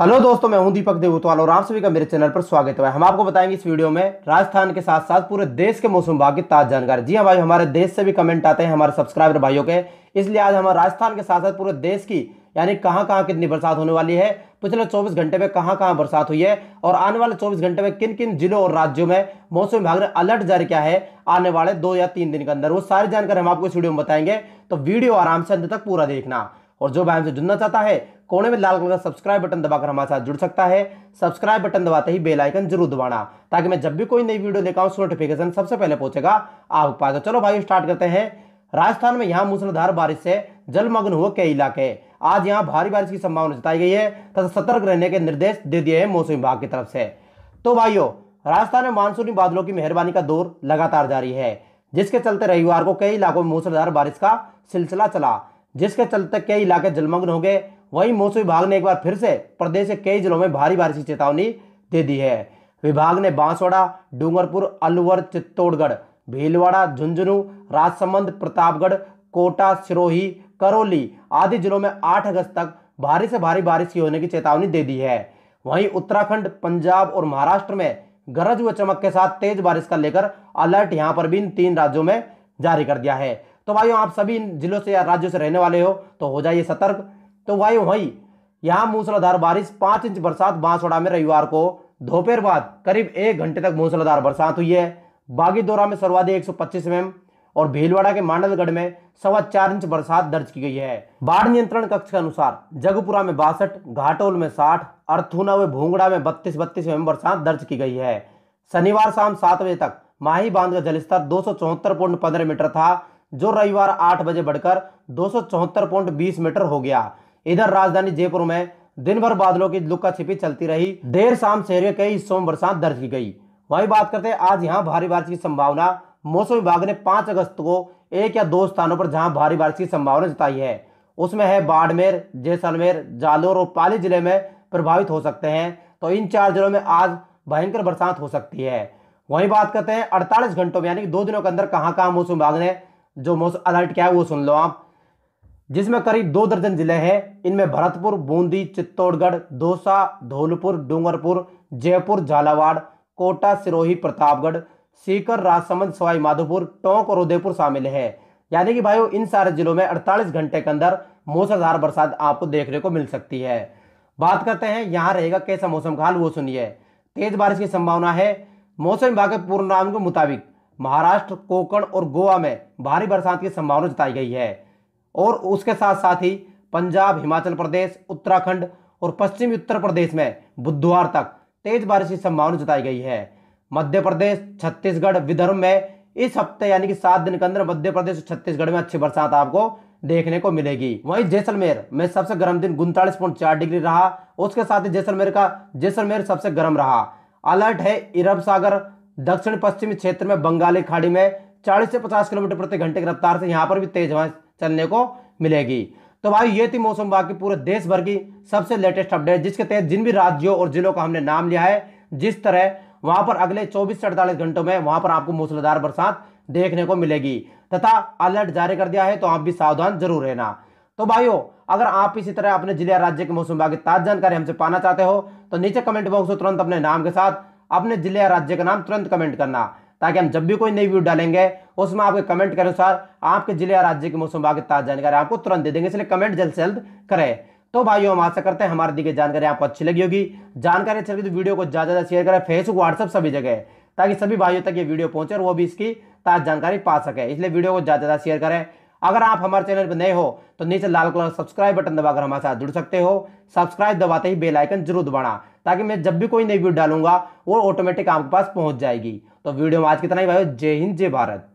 hello दोस्तों मैं हूं दीपक देवतवाल और आप सभी का मेरे चैनल पर स्वागत है हम आपको बताएंगे इस वीडियो में राजस्थान के साथ साथ पूरे देश के मौसम विभाग की ताज़ जानकारी जी हाँ भाई हमारे देश से भी कमेंट आते हैं हमारे सब्सक्राइबर भाइयों के इसलिए आज हमारे राजस्थान के साथ साथ पूरे देश की यानी कहाँ कहाँ कितनी बरसात होने वाली है पिछले चौबीस घंटे में कहाँ कहाँ बरसात हुई है और आने वाले चौबीस घंटे में किन किन जिलों और राज्यों में मौसम विभाग ने अलर्ट जारी किया है आने वाले दो या तीन दिन के अंदर वो सारी जानकारी हम आपको इस वीडियो में बताएंगे तो वीडियो आराम से अंत तक पूरा देखना और जो भाई हमसे जुड़ना चाहता है कोने में लाल कलर का सब्सक्राइब बटन दबाकर हमारे साथ जुड़ सकता है सब्सक्राइब बटन दबाते ही बेल आइकन जरूर दबाना ताकि मैं जब भी कोई नई वीडियो लेकर उसकी नोटिफिकेशन सबसे पहले पहुंचेगा आप पाएगा तो चलो भाई स्टार्ट करते हैं राजस्थान में यहाँ मूसलाधार बारिश से जलमग्न हुए कई इलाके आज यहाँ भारी बारिश की संभावना जताई गई है तथा सतर्क रहने के निर्देश दे दिए हैं मौसम विभाग की तरफ से तो भाइयों राजस्थान में मानसूनी बादलों की मेहरबानी का दौर लगातार जारी है जिसके चलते रविवार को कई इलाकों में मूसलाधार बारिश का सिलसिला चला जिसके चलते कई इलाके जलमग्न हो गए वहीं मौसम विभाग ने एक बार फिर से प्रदेश के कई जिलों में भारी बारिश की चेतावनी दे दी है विभाग ने बांसवाड़ा डूंगरपुर अलवर चित्तौड़गढ़ भीलवाड़ा झुंझुनू राजसमंद प्रतापगढ़ कोटा सिरोही करौली आदि जिलों में 8 अगस्त तक भारी से भारी बारिश की होने की चेतावनी दे दी है वहीं उत्तराखंड पंजाब और महाराष्ट्र में गरज व चमक के साथ तेज बारिश का लेकर अलर्ट यहां पर भी इन तीन राज्यों में जारी कर दिया है तो भाई आप सभी इन जिलों से या राज्यों से रहने वाले हो तो हो जाइए सतर्क तो भाई वही यहाँ मूसलाधार बारिश पाँच इंच बरसात बांसवाड़ा में रविवार को दोपहर बाद करीब एक घंटे तक मूसलाधार बरसात हुई है बागीदोरा में सर्वाधिक एक सौ पच्चीस एम और भीलवाड़ा के मांडलगढ़ में सवा चार इंच बरसात दर्ज की गई है बाढ़ नियंत्रण कक्ष के अनुसार जगपुरा में बासठ घाटोल में साठ अर्थुना व भूंगड़ा में बत्तीस बत्तीस एम बरसात दर्ज की गई है शनिवार शाम सात बजे तक माही बांध का जलस्तर दो सौ चौहत्तर पॉइंट पंद्रह मीटर था जो रविवार आठ बजे बढ़कर दो मीटर हो गया इधर राजधानी जयपुर में दिन भर बादलों की लुक्का छिपी चलती रही देर शाम शहर के कई हिस्सों में बरसात दर्ज की गई वहीं बात करते हैं आज यहाँ भारी बारिश की संभावना मौसम विभाग ने पांच अगस्त को एक या दो स्थानों पर जहां भारी बारिश की संभावना जताई है उसमें है बाड़मेर जैसलमेर जालोर और पाली जिले में प्रभावित हो सकते हैं तो इन चार जिलों में आज भयंकर बरसात हो सकती है वहीं बात करते हैं अड़तालीस घंटों में यानी दो दिनों के अंदर कहाँ कहाँ मौसम विभाग ने जो मौसम अलर्ट क्या है वो सुन लो आप जिसमें करीब दो दर्जन जिले हैं इनमें भरतपुर बूंदी चित्तौड़गढ़ दौसा धौलपुर डूंगरपुर जयपुर झालावाड़ कोटा सिरोही प्रतापगढ़ सीकर राजसमंद सवाई माधोपुर टोंक और उदयपुर शामिल है यानी कि भाइयों इन सारे जिलों में 48 घंटे के अंदर मूसलधार बरसात आपको देखने को मिल सकती है बात करते हैं यहाँ रहेगा कैसा मौसम का हाल वो सुनिए तेज बारिश की संभावना है मौसम विभाग के नाम के मुताबिक महाराष्ट्र कोकण और गोवा में भारी बरसात की संभावना जताई गई है और उसके साथ साथ ही पंजाब हिमाचल प्रदेश उत्तराखंड और पश्चिमी उत्तर प्रदेश में बुधवार तक तेज बारिश की संभावना जताई गई है मध्य प्रदेश छत्तीसगढ़ विदर्भ में इस हफ्ते यानी कि सात दिन के अंदर मध्य प्रदेश और छत्तीसगढ़ में अच्छी बरसात आपको देखने को मिलेगी वहीं जैसलमेर में सबसे गर्म दिन उनतालीस पॉइंट चार डिग्री रहा उसके साथ ही जैसलमेर का जैसलमेर सबसे गर्म रहा अलर्ट है इरब सागर दक्षिण पश्चिमी क्षेत्र में बंगाली खाड़ी में 40 से 50 किलोमीटर प्रति घंटे की रफ्तार से यहाँ पर भी तेज हवा चलने को मिलेगी तो भाई ये थी मौसम विभाग की पूरे देश भर की सबसे लेटेस्ट अपडेट जिसके तहत जिन भी राज्यों और जिलों का हमने नाम लिया है जिस तरह वहां पर अगले 24 से अड़तालीस घंटों में वहां पर आपको मूसलाधार बरसात देखने को मिलेगी तथा अलर्ट जारी कर दिया है तो आप भी सावधान जरूर रहना तो भाइयों अगर आप इसी तरह अपने जिले राज्य के मौसम विभाग की ताज जानकारी हमसे पाना चाहते हो तो नीचे कमेंट बॉक्स में तुरंत अपने नाम के साथ अपने जिले या राज्य का नाम तुरंत कमेंट करना ताकि हम जब भी कोई नई वीडियो डालेंगे उसमें आपके कमेंट के अनुसार आपके जिले या राज्य के मौसम विभाग की ताज जानकारी आपको तुरंत दे देंगे इसलिए कमेंट जल्द से जल्द करें तो भाइयों हम आशा करते हैं हमारे दी गई जानकारी आपको अच्छी लगी होगी जानकारी अच्छी लगी तो वीडियो को ज़्यादा ज़्यादा शेयर करें फेसबुक व्हाट्सअप सभी जगह ताकि सभी भाइयों तक ये वीडियो पहुंचे और वो भी इसकी ताज जानकारी पा सके इसलिए वीडियो को ज़्यादा ज़्यादा शेयर करें अगर आप हमारे चैनल पर नए हो तो नीचे लाल कलर सब्सक्राइब बटन दबाकर हमारे साथ जुड़ सकते हो सब्सक्राइब दबाते ही बेल आइकन जरूर दबाना ताकि मैं जब भी कोई नई वीडियो डालूंगा वो ऑटोमेटिक आपके पास पहुंच जाएगी तो वीडियो में आज कितना ही भाई जय हिंद जय भारत